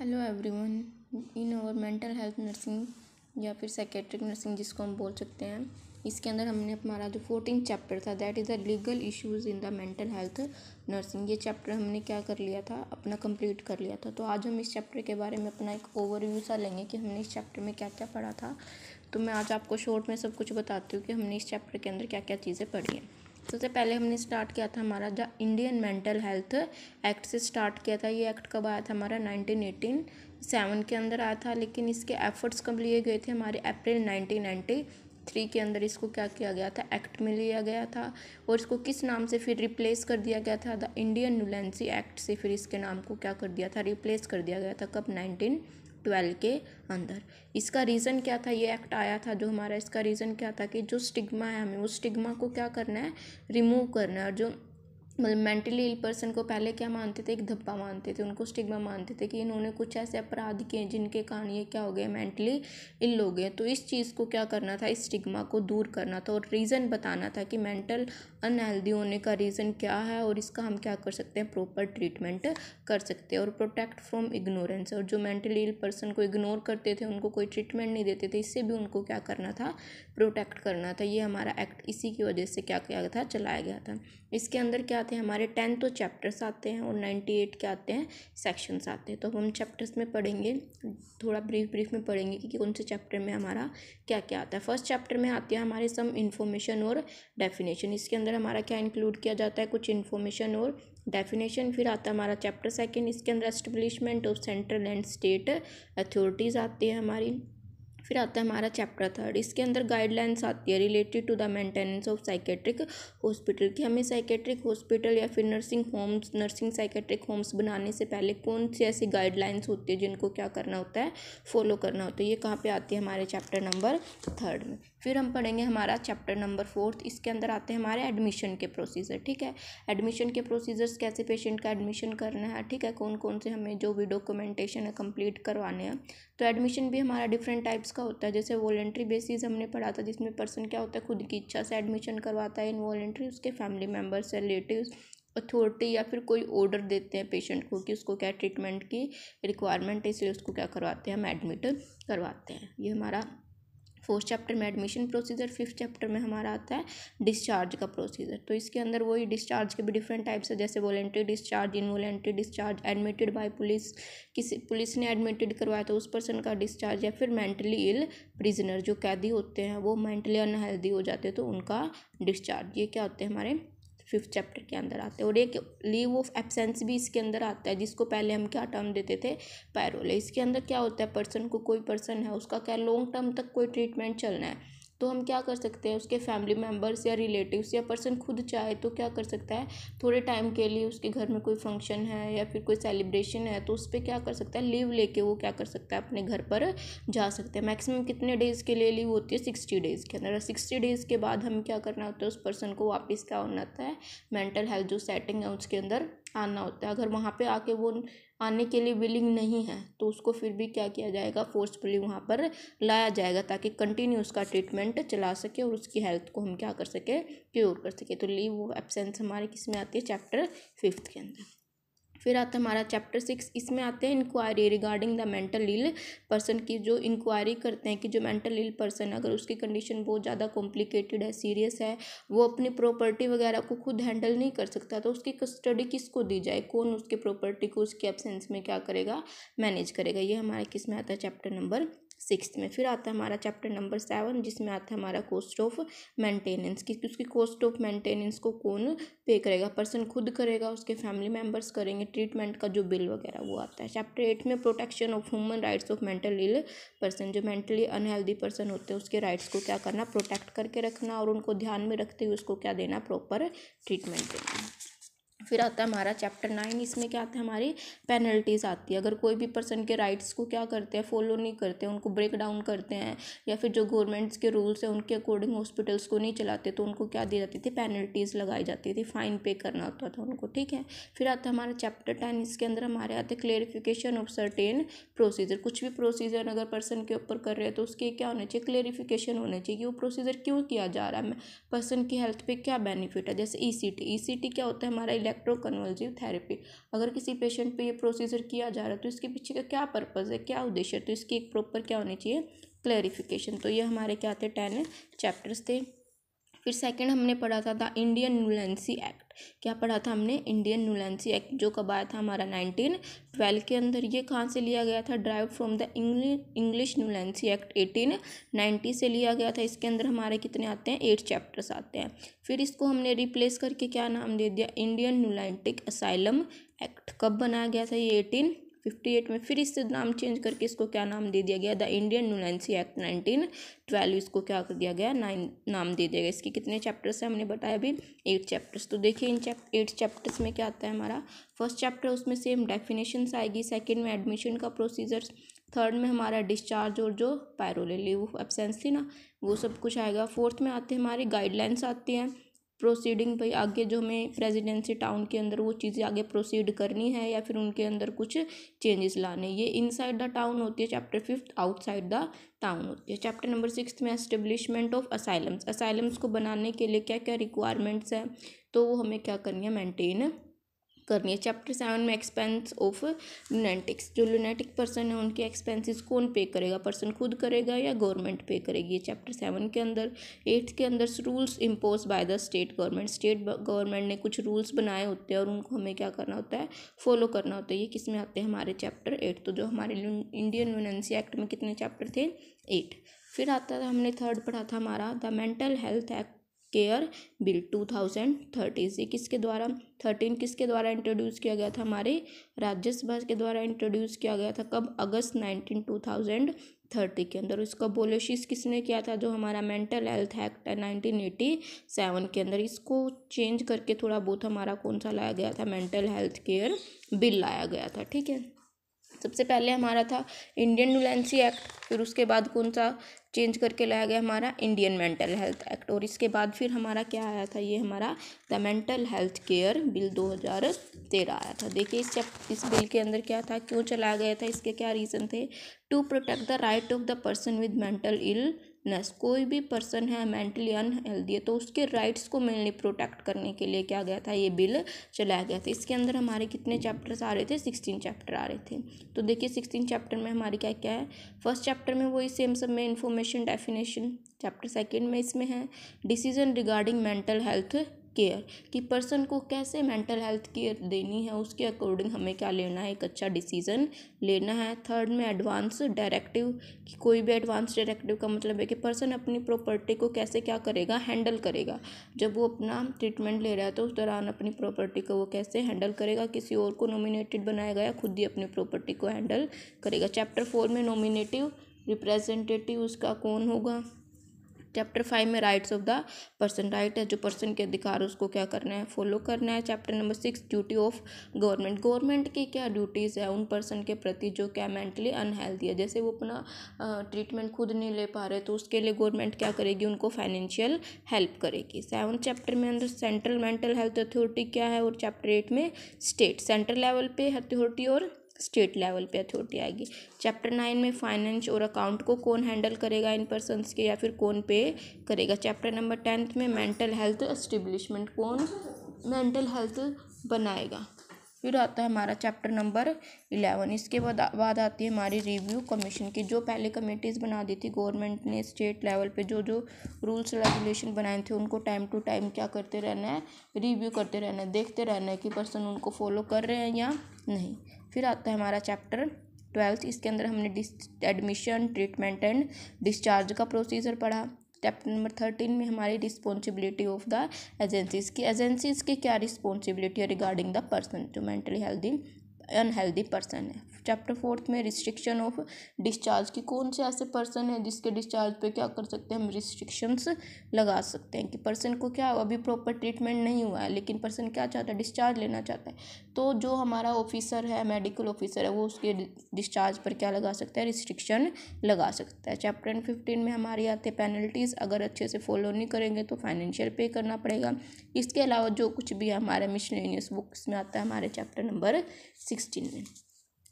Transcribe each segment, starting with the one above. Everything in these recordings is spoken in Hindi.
हेलो एवरीवन इन और मेंटल हेल्थ नर्सिंग या फिर सेकेट्रिक नर्सिंग जिसको हम बोल सकते हैं इसके अंदर हमने हमारा जो फोर्टीन चैप्टर था that is the legal issues in the mental health nursing ये चैप्टर हमने क्या कर लिया था अपना कंप्लीट कर लिया था तो आज हम इस चैप्टर के बारे में अपना एक ओवरव्यू सा लेंगे कि हमने इस चैप्टर में क्या क्या पढ़ा था तो मैं आज आपको शॉर्ट में सब कुछ बताती हूँ कि हमने इस चैप्टर के अंदर क्या क्या चीज़ें पढ़ी हैं सबसे पहले हमने स्टार्ट किया था हमारा the Indian mental health act से स्टार्ट किया था ये एक्ट कब आया था हमारा नाइनटीन एटीन सेवन के अंदर आया था लेकिन इसके एफर्ट्स कब लिए गए थे हमारे अप्रैल नाइनटीन नाइन्टी थ्री के अंदर इसको क्या किया गया था एक्ट में लिया गया था और इसको किस नाम से फिर रिप्लेस कर दिया गया था द इंडियन नुलेंसी एक्ट से फिर इसके नाम को क्या कर दिया था रिप्लेस कर दिया गया था कब नाइनटीन ट्वेल्व के अंदर इसका रीज़न क्या था ये एक्ट आया था जो हमारा इसका रीज़न क्या था कि जो स्टिग्मा है हमें उस स्टिग्मा को क्या करना है रिमूव करना है और जो मतलब मेंटली इल पर्सन को पहले क्या मानते थे एक धब्बा मानते थे उनको स्टिग्मा मानते थे कि इन्होंने कुछ ऐसे अपराध किए जिनके कारण ये क्या हो गए मेंटली इल हो गए तो इस चीज़ को क्या करना था इस स्टिग्मा को दूर करना था और रीज़न बताना था कि मेंटल अनहेल्दी होने का रीज़न क्या है और इसका हम क्या कर सकते हैं प्रॉपर ट्रीटमेंट कर सकते हैं और प्रोटेक्ट फ्रॉम इग्नोरेंस और जो मेंटली इल पर्सन को इग्नोर करते थे उनको कोई ट्रीटमेंट नहीं देते थे इससे भी उनको क्या करना था प्रोटेक्ट करना था ये हमारा एक्ट इसी की वजह से क्या किया था चलाया गया था इसके अंदर क्या आते हैं हमारे टेन तो चैप्टर्स आते हैं और नाइन्टी एट के आते हैं सेक्शंस आते हैं तो हम चैप्टर्स में पढ़ेंगे थोड़ा ब्रीफ ब्रीफ में पढ़ेंगे कि कौन से चैप्टर में हमारा क्या क्या आता है फर्स्ट चैप्टर में आती है हमारे सम इन्फॉर्मेशन और डेफिनेशन इसके अंदर हमारा क्या इंक्लूड किया जाता है कुछ इन्फॉर्मेशन और डेफिनेशन फिर आता है हमारा चैप्टर सेकेंड इसके अंदर establishment of central and state authorities आती है हमारी फिर आता है हमारा चैप्टर थर्ड इसके अंदर गाइडलाइंस आती है related to the maintenance of psychiatric hospital कि हमें साइकेट्रिक हॉस्पिटल या फिर nursing homes nursing psychiatric homes बनाने से पहले कौन सी ऐसी गाइडलाइंस होती है जिनको क्या करना होता है फॉलो करना होता है ये कहाँ पर आती है हमारे चैप्टर नंबर थर्ड में फिर हम पढ़ेंगे हमारा चैप्टर नंबर फोर्थ इसके अंदर आते हैं हमारे एडमिशन के प्रोसीजर ठीक है एडमिशन के प्रोसीजर्स कैसे पेशेंट का एडमिशन करना है ठीक है कौन कौन से हमें जो भी डॉक्यूमेंटेशन है कंप्लीट करवाने हैं तो एडमिशन भी हमारा डिफरेंट टाइप्स का होता है जैसे वॉलेंट्री बेसिस हमने पढ़ा था जिसमें पर्सन क्या होता है खुद की इच्छा से एडमिशन करवाता है इन वॉलेंट्री उसके फैमिली मेम्बर्स रिलेटिव अथॉरिटी या फिर कोई ऑर्डर देते हैं पेशेंट को कि उसको क्या ट्रीटमेंट की रिक्वायरमेंट है इसलिए उसको क्या करवाते हैं हम एडमिट करवाते हैं ये हमारा फोर्थ चैप्टर में एडमिशन प्रोसीजर फिफ्थ चैप्टर में हमारा आता है डिस्चार्ज का प्रोसीजर तो इसके अंदर वही डिस्चार्ज के भी डिफरेंट टाइप्स है जैसे voluntary discharge involuntary discharge admitted by police किसी पुलिस ने एडमिटेड करवाया तो उस पर्सन का डिस्चार्ज या फिर मेंटली इल प्रिजनर जो कैदी होते हैं वो मेंटली अनहेल्दी हो जाते हैं तो उनका डिस्चार्ज ये क्या होते हैं हमारे फिफ्थ चैप्टर के अंदर आते हैं और एक लीव ऑफ एब्सेंस भी इसके अंदर आता है जिसको पहले हम क्या टर्म देते थे पैरोल इसके अंदर क्या होता है पर्सन को कोई पर्सन है उसका क्या लॉन्ग टर्म तक कोई ट्रीटमेंट चलना है तो हम क्या कर सकते हैं उसके फैमिली मेम्बर्स या रिलेटिव्स या पर्सन खुद चाहे तो क्या कर सकता है थोड़े टाइम के लिए उसके घर में कोई फंक्शन है या फिर कोई सेलिब्रेशन है तो उस पर क्या कर सकता है लीव लेके वो क्या कर सकता है अपने घर पर जा सकते हैं मैक्सिमम कितने डेज़ के लिए लीव होती है सिक्सटी डेज़ के अंदर सिक्सटी डेज़ के बाद हम क्या करना होता है उस पर्सन को वापस क्या होना होता है मेंटल हेल्थ जो सेटिंग है उसके अंदर आना होता है अगर वहाँ पे आके वो आने के लिए विलिंग नहीं है तो उसको फिर भी क्या किया जाएगा फोर्सफुली वहाँ पर लाया जाएगा ताकि कंटिन्यू उसका ट्रीटमेंट चला सके और उसकी हेल्थ को हम क्या कर सके क्योर कर सके तो लीव वो एब्सेंस हमारे किस में आती है चैप्टर फिफ्थ के अंदर फिर आता है हमारा चैप्टर सिक्स इसमें आते हैं inquiry regarding the mental ill person की जो इंक्वायरी करते हैं कि जो मेंटल इल पर्सन अगर उसकी कंडीशन बहुत ज़्यादा कॉम्प्लिकेटेड है सीरियस है वो अपनी प्रॉपर्टी वगैरह को खुद हैंडल नहीं कर सकता तो उसकी कस्टडी किसको दी जाए कौन उसकी प्रॉपर्टी को उसके एबसेंस में क्या करेगा मैनेज करेगा ये हमारा किस में आता है चैप्टर नंबर सिक्स में फिर आता है हमारा चैप्टर नंबर सेवन जिसमें आता है हमारा कॉस्ट ऑफ मेंटेनेंस कि उसकी कॉस्ट ऑफ मेंटेनेंस को कौन पे करेगा पर्सन खुद करेगा उसके फैमिली मेम्बर्स करेंगे ट्रीटमेंट का जो बिल वगैरह वो आता है चैप्टर एट में protection of human rights of mental ill person जो मेंटली अनहेल्दी पर्सन होते हैं उसके राइट्स को क्या करना प्रोटेक्ट करके रखना और उनको ध्यान में रखते हुए उसको क्या देना प्रॉपर ट्रीटमेंट देना फिर आता है हमारा चैप्टर नाइन इसमें क्या आता है हमारी पेनल्टीज़ आती है अगर कोई भी पर्सन के राइट्स को क्या करते हैं फॉलो नहीं करते उनको ब्रेक डाउन करते हैं या फिर जो गवर्नमेंट्स के रूल्स हैं उनके अकॉर्डिंग हॉस्पिटल्स को नहीं चलाते तो उनको क्या दी जाती थी पेनल्टीज़ लगाई जाती थी फ़ाइन पे करना होता था उनको ठीक है फिर आता है हमारा चैप्टर टेन इसके अंदर हमारे आते हैं क्लेरिफिकेशन ऑफ सर्टेन प्रोसीजर कुछ भी प्रोसीजर अगर पर्सन के ऊपर कर रहे हैं तो उसके क्या होना चाहिए क्लेरिफिकेशन होना चाहिए कि वो प्रोसीजर क्यों किया जा रहा है पर्सन की हेल्थ पे क्या बेनिफिट है जैसे ई C T E C T क्या होता है हमारा इलेक्ट इलेक्ट्रोकन्वल्सिव थेरेपी अगर किसी पेशेंट पे ये प्रोसीजर किया जा रहा है तो इसके पीछे का क्या पर्पज़ है क्या उद्देश्य है तो इसकी एक प्रॉपर क्या होनी चाहिए क्लैरिफिकेशन तो ये हमारे क्या थे टेन चैप्टर्स थे फिर सेकेंड हमने पढ़ा था द इंडियन न्यूलेंसी एक्ट क्या पढ़ा था हमने इंडियन न्यूलेंसी एक्ट जो कब आया था हमारा नाइनटीन ट्वेल्व के अंदर ये कहाँ से लिया गया था derive from the English lunacy act eighteen ninety से लिया गया था इसके अंदर हमारे कितने आते हैं एट चैप्टर्स आते हैं फिर इसको हमने रिप्लेस करके क्या नाम दे दिया इंडियन न्यूलैंटिक असाइलम एक्ट कब बनाया गया था ये एटीन फिफ्टी एट में फिर इससे नाम चेंज करके इसको क्या नाम दे दिया गया the Indian lunacy act nineteen twelve इसको क्या कर दिया गया नाइन नाम दे दिया गया इसके कितने चैप्टर्स हैं हमने बताया अभी एट चैप्टर्स तो देखिए इन चैप एट चैप्टर्स में क्या आता है हमारा फर्स्ट चैप्टर उसमें सेम डेफिनेशंस आएगी सेकेंड में एडमिशन का प्रोसीजर्स थर्ड में हमारा डिस्चार्ज और जो पैरोले लीव वो एबसेंस थी ना वो सब कुछ आएगा फोर्थ में आते हैं हमारी गाइडलाइंस आती हैं प्रोसीडिंग भाई आगे जो हमें प्रेजिडेंसी टाउन के अंदर वो चीज़ें आगे प्रोसीड करनी है या फिर उनके अंदर कुछ चेंजेस लाने ये इनसाइड द टाउन होती है chapter fifth outside the town होती है चैप्टर नंबर सिक्स में एस्टेब्लिशमेंट ऑफ असाइलम्स असाइलम्स को बनाने के लिए क्या क्या रिक्वायरमेंट्स हैं तो वो हमें क्या करनी है मेंटेन करनी है चैप्टर सेवन में एक्सपेंस ऑफ लुनेटिक्स जो लुनेटिक पर्सन है उनके एक्सपेंसेस कौन पे करेगा पर्सन खुद करेगा या गवर्नमेंट पे करेगी ये चैप्टर सेवन के अंदर एट्थ के अंदर rules impose by the state government state government ने कुछ रूल्स बनाए होते हैं और उनको हमें क्या करना होता है फॉलो करना होता है ये किस में आते हैं हमारे चैप्टर एट तो जो हमारे इंडियन लुनेंसी एक्ट में कितने चैप्टर थे एट फिर आता था हमने थर्ड पढ़ा था हमारा the mental health act care bill two thousand thirty से किसके द्वारा थर्टीन किसके द्वारा इंट्रोड्यूस किया गया था हमारे राज्यसभा के द्वारा इंट्रोड्यूस किया गया था कब अगस्त नाइनटीन टू थाउजेंड थर्टी के अंदर उसका बोलोशिस किसने किया था जो हमारा मेंटल हेल्थ एक्ट है नाइनटीन एटी सेवन के अंदर इसको चेंज करके थोड़ा बहुत हमारा कौन सा लाया गया था मेंटल हेल्थ केयर बिल लाया गया था ठीक है सबसे पहले हमारा था इंडियन न्यूलेंसी एक्ट फिर उसके बाद कौन सा चेंज करके लाया गया हमारा इंडियन मेंटल हेल्थ एक्ट और इसके बाद फिर हमारा क्या आया था ये हमारा the mental health care bill दो हज़ार तेरह आया था देखिए इस चैप इस बिल के अंदर क्या था क्यों चलाया गया था इसके क्या रीज़न थे to protect the right of the person with mental illness कोई भी पर्सन है मेंटली अनहेल्दी है तो उसके राइट्स को मेनली प्रोटेक्ट करने के लिए क्या गया था ये बिल चलाया गया था इसके अंदर हमारे कितने चैप्टर्स आ रहे थे सिक्सटीन चैप्टर आ रहे थे तो देखिए सिक्सटीन चैप्टर में हमारे क्या क्या है फर्स्ट चैप्टर में वही सेम सब में इन्फॉर्मेशन डेफिनेशन चैप्टर सेकेंड में इसमें है decision regarding mental health care कि पर्सन को कैसे मेंटल हेल्थ केयर देनी है उसके अकॉर्डिंग हमें क्या लेना है एक अच्छा डिसीज़न लेना है थर्ड में एडवांस डायरेक्टिव कि कोई भी एडवांस डायरेक्टिव का मतलब है कि पर्सन अपनी प्रॉपर्टी को कैसे क्या करेगा हैंडल करेगा जब वो अपना ट्रीटमेंट ले रहा है तो उस दौरान अपनी प्रॉपर्टी को वो कैसे हैंडल करेगा किसी और को नॉमिनेटेड बनाएगा या खुद ही अपनी प्रॉपर्टी को हैंडल करेगा चैप्टर फोर में नॉमिनेटिव रिप्रेजेंटेटिव उसका कौन होगा चैप्टर फाइव में rights of the person right है जो पर्सन के अधिकार उसको क्या करना है फॉलो करना है chapter number six duty of government government की क्या ड्यूटीज़ है उन पर्सन के प्रति जो क्या मेंटली अनहेल्दी है जैसे वो अपना ट्रीटमेंट खुद नहीं ले पा रहे तो उसके लिए गवर्नमेंट क्या करेगी उनको फाइनेंशियल हेल्प करेगी सेवन चैप्टर में अंदर सेंट्रल मेंटल हेल्थ अथॉरिटी क्या है और चैप्टर एट में स्टेट सेंट्रल लेवल पे अथॉरिटी और स्टेट लेवल पे अथॉरिटी आएगी चैप्टर नाइन में फाइनेंस और अकाउंट को कौन हैंडल करेगा इन पर्सनस के या फिर कौन पे करेगा चैप्टर नंबर टेंथ में मेंटल हेल्थ एस्टेब्लिशमेंट कौन मेंटल हेल्थ बनाएगा फिर आता है हमारा चैप्टर नंबर इलेवन इसके बाद बाद आती है हमारी रिव्यू कमीशन की जो पहले कमेटीज़ बना दी थी गवर्नमेंट ने स्टेट लेवल पे जो जो रूल्स रेगुलेशन बनाए थे उनको टाइम टू टाइम क्या करते रहना है रिव्यू करते रहना है देखते रहना है कि पर्सन उनको फॉलो कर रहे हैं या नहीं फिर आता है हमारा चैप्टर ट्वेल्थ इसके अंदर हमने this admission treatment and discharge का प्रोसीजर पढ़ा चैप्टर नंबर थर्टीन में हमारी रिस्पॉन्सिबिलिटी ऑफ द एजेंसीज की एजेंसीज की क्या रिस्पॉन्सिबिलिटी है regarding the person to mentally healthy unhealthy person है चैप्टर फोर्थ में रिस्ट्रिक्शन ऑफ डिस्चार्ज की कौन से ऐसे पर्सन हैं जिसके डिस्चार्ज पे क्या कर सकते हैं हम रिस्ट्रिक्शंस लगा सकते हैं कि पर्सन को क्या अभी प्रॉपर ट्रीटमेंट नहीं हुआ है लेकिन पर्सन क्या चाहता है डिस्चार्ज लेना चाहता है तो जो हमारा ऑफिसर है मेडिकल ऑफिसर है वो उसके डिस्चार्ज पर क्या लगा सकता है रिस्ट्रिक्शन लगा सकता है चैप्टर फिफ्टीन में हमारे आते पेनल्टीज़ अगर अच्छे से फॉलो नहीं करेंगे तो फाइनेंशियल पे करना पड़ेगा इसके अलावा जो कुछ भी हमारे मिशनियस बुक्स में आता है हमारे चैप्टर नंबर सिक्स সিক্সটিন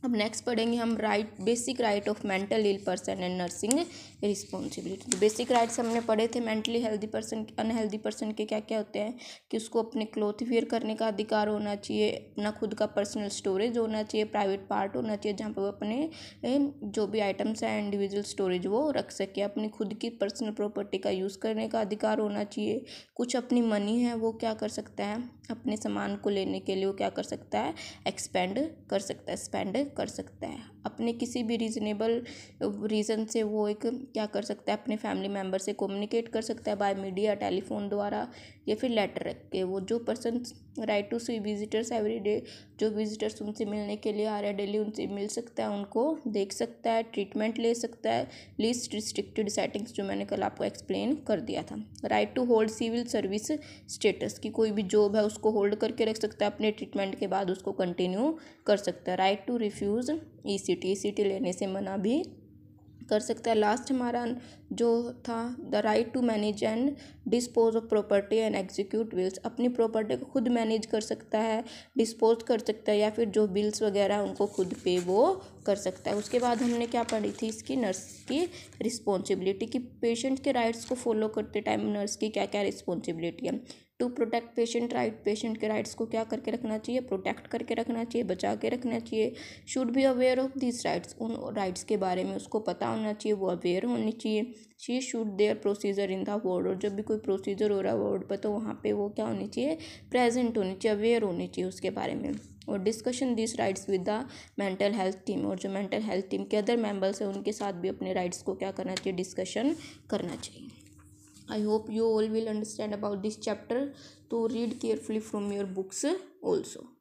अब नेक्स्ट पढ़ेंगे हम right basic right of mental ill person and nursing responsibility तो बेसिक राइट्स हमने पढ़े थे mentally healthy person unhealthy person के क्या क्या होते हैं कि उसको अपने क्लोथ वेयर करने का अधिकार होना चाहिए अपना खुद का पर्सनल स्टोरेज होना चाहिए प्राइवेट पार्ट होना चाहिए जहाँ पर वो अपने जो भी आइटम्स हैं इंडिविजुअल स्टोरेज वो रख सके अपनी खुद की पर्सनल प्रॉपर्टी का यूज़ करने का अधिकार होना चाहिए कुछ अपनी मनी है वो क्या कर सकता है अपने सामान को लेने के लिए वो क्या कर सकता है एक्सपेंड कर सकता है स्पेंड कर सकता है अपने किसी भी रीज़नेबल रीज़न से वो एक क्या कर सकता है अपने फैमिली मेम्बर से कम्युनिकेट कर सकता है बाय मीडिया टेलीफोन द्वारा या फिर लेटर रख के वो जो person right to see visitors every day जो विजिटर्स उनसे मिलने के लिए आ रहे हैं डेली उनसे मिल सकता है उनको देख सकता है ट्रीटमेंट ले सकता है लिस्ट रिस्ट्रिक्टेड सेटिंग्स जो मैंने कल आपको एक्सप्लेन कर दिया था right to hold civil service status की कोई भी जॉब है उसको होल्ड करके रख सकता है अपने ट्रीटमेंट के बाद उसको कंटिन्यू कर सकता है right to refuse E C T E C T लेने से मना भी कर सकता है लास्ट हमारा जो था the right to manage and dispose of property and execute bills अपनी प्रॉपर्टी को खुद मैनेज कर सकता है डिस्पोज कर सकता है या फिर जो बिल्स वगैरह उनको खुद पे वो कर सकता है उसके बाद हमने क्या पढ़ी थी इसकी नर्स की रिस्पॉन्सिबिलिटी कि पेशेंट के राइट्स को फॉलो करते टाइम नर्स की क्या क्या रिस्पॉन्सिबिलिटी है to protect patient right patient के राइट्स को क्या करके रखना चाहिए प्रोटेक्ट करके रखना चाहिए बचा के रखना चाहिए should be aware of this rights उन राइट्स के बारे में उसको पता होना चाहिए वो अवेयर होनी चाहिए she should their procedure in the ward और जब भी कोई प्रोसीजर हो रहा है वर्ड पर तो वहाँ पर वो क्या होनी चाहिए प्रेजेंट होनी चाहिए अवेयर होनी चाहिए उसके बारे में और discussion this rights with the mental health team और जो मेंटल हेल्थ टीम के अदर मेंबर्स हैं उनके साथ भी अपने राइट्स को क्या करना चाहिए डिस्कशन करना चाहिए i hope you all will understand about this chapter to read carefully from your books also